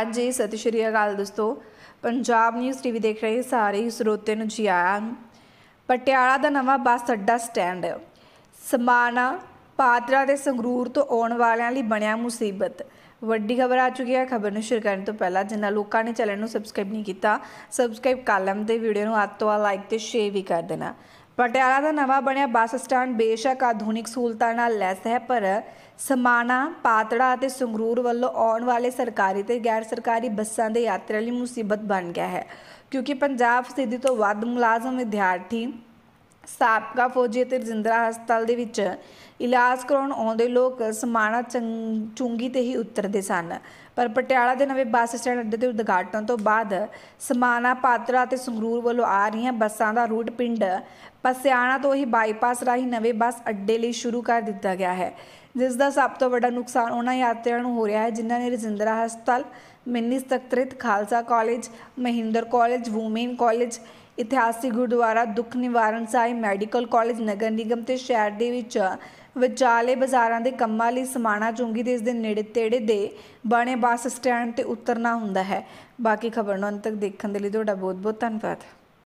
ਹਾਂਜੀ ਸਤਿ ਸ਼੍ਰੀ ਅਕਾਲ ਦੋਸਤੋ ਪੰਜਾਬ ਨਿਊਜ਼ ਟੀਵੀ ਦੇਖ ਰਹੇ ਸਾਰੇ ਸਰੋਤੇ ਨੂੰ ਜੀ ਆਇਆਂ ਨੂੰ ਪਟਿਆਲਾ ਦਾ ਨਵਾਂ ਬੱਸ ਅੱਡਾ ਸਟੈਂਡ ਸਮਾਣਾ ਪਾਤਰਾ ਦੇ ਸੰਗਰੂਰ ਤੋਂ ਆਉਣ ਵਾਲਿਆਂ ਲਈ ਬਣਿਆ ਮੁਸੀਬਤ ਵੱਡੀ ਖਬਰ ਆ ਚੁੱਕੀ ਹੈ ਖਬਰ ਨੂੰ ਸ਼ੇਅਰ ਕਰਨ ਤੋਂ ਪਹਿਲਾਂ ਜਿਨ੍ਹਾਂ ਲੋਕਾਂ ਨੇ ਚੈਨਲ ਨੂੰ ਸਬਸਕ੍ਰਾਈਬ ਨਹੀਂ ਕੀਤਾ ਸਬਸਕ੍ਰਾਈਬ ਕਰ ਲੈਣ ਤੇ ਵੀਡੀਓ ਨੂੰ ਹੱਥ ਤੋਂ ਆ ਲਾਈਕ ਤੇ ਸ਼ੇਅਰ ਵੀ ਕਰ ਦੇਣਾ ਪਟਿਆਲਾ ਦਾ ਨਵਾਂ ਬਣਿਆ ਬੱਸ ਸਟੈਂਡ ਬੇਸ਼ੱਕ ਆਧੁਨਿਕ ਸਹੂਲਤਾਂ ਨਾਲ ਲੈਸ ਹੈ ਪਰ ਸਮਾਣਾ ਪਾਤੜਾ ਅਤੇ ਸੰਗਰੂਰ ਵੱਲੋਂ ਆਉਣ ਵਾਲੇ ਸਰਕਾਰੀ ਤੇ ਗੈਰ ਸਰਕਾਰੀ ਬੱਸਾਂ ਦੇ ਯਾਤਰੀਆਂ ਲਈ ਮੁਸੀਬਤ ਬਣ ਗਿਆ ਹੈ ਕਿਉਂਕਿ ਪੰਜਾਬ ਸਿੱਧੀ ਤੋਂ ਵੱਧ ਮੁਲਾਜ਼ਮ ਵਿਦਿਆਰਥੀ ਸਾਬਕਾ ਫੌਜੀ ਅਤੇ ਰਜਿੰਦਰਾ ਹਸਪਤਾਲ ਦੇ ਵਿੱਚ ਇਲਾਜ ਕਰਾਉਣ ਆਉਂਦੇ ਲੋਕ ਸਮਾਣਾ ਚੁੰਗੀ ਤੇ ਹੀ ਉਤਰਦੇ ਸਨ ਪਰ ਪਟਿਆਲਾ ਦੇ ਨਵੇਂ ਬੱਸ ਸਟੈਂਡ ਅੱਡੇ ਦੇ ਉਦਘਾਟਨ ਤੋਂ ਬਾਅਦ ਸਮਾਣਾ ਪਾਤਰਾ ਤੇ ਸੰਗਰੂਰ ਵੱਲੋਂ ਆ ਰਹੀਆਂ ਬੱਸਾਂ ਦਾ ਰੂਟ ਪਿੰਡ ਪਸਿਆਣਾ ਤੋਂ ਹੀ ਬਾਈਪਾਸ ਰਾਹੀਂ ਨਵੇਂ ਬੱਸ ਅੱਡੇ ਲਈ ਸ਼ੁਰੂ ਕਰ ਦਿੱਤਾ ਗਿਆ ਹੈ ਜਿਸ ਦਾ ਸਭ ਤੋਂ ਵੱਡਾ ਨੁਕਸਾਨ ਉਹਨਾਂ ਯਾਤਰੀਆਂ ਨੂੰ ਹੋ ਰਿਹਾ ਹੈ ਜਿਨ੍ਹਾਂ ਨੇ ਰਜਿੰਦਰਾ ਹਸਪਤਾਲ mini secretariat Khalsa college Mahindra college women college ਇਤਿਹਾਸਿਕ ਗੁਰਦੁਆਰਾ ਦੁੱਖ ਨਿਵਾਰਨ ਸਾਹਿਬ ਮੈਡੀਕਲ ਕਾਲਜ ਨਗਰ ਨਿਗਮ ਤੇ ਸ਼ਹਿਰ ਦੇ ਵਿੱਚ ਵਿਚਾਲੇ ਬਾਜ਼ਾਰਾਂ ਦੇ ਕੰਮਾਂ ਲਈ ਸਮਾਣਾ ਚੁੰਗੀ ਦੇ ਇਸ ਦੇ ਨੇੜੇ ਤੇੜੇ ਦੇ ਬਣੇ ਬੱਸ ਸਟੈਂਡ ਤੇ ਉਤਰਨਾ ਹੁੰਦਾ ਹੈ ਬਾਕੀ ਖਬਰ ਨੂੰ ਅੰਤ ਤੱਕ ਦੇਖਣ ਦੇ ਲਈ ਤੁਹਾਡਾ ਬਹੁਤ ਬਹੁਤ ਧੰਨਵਾਦ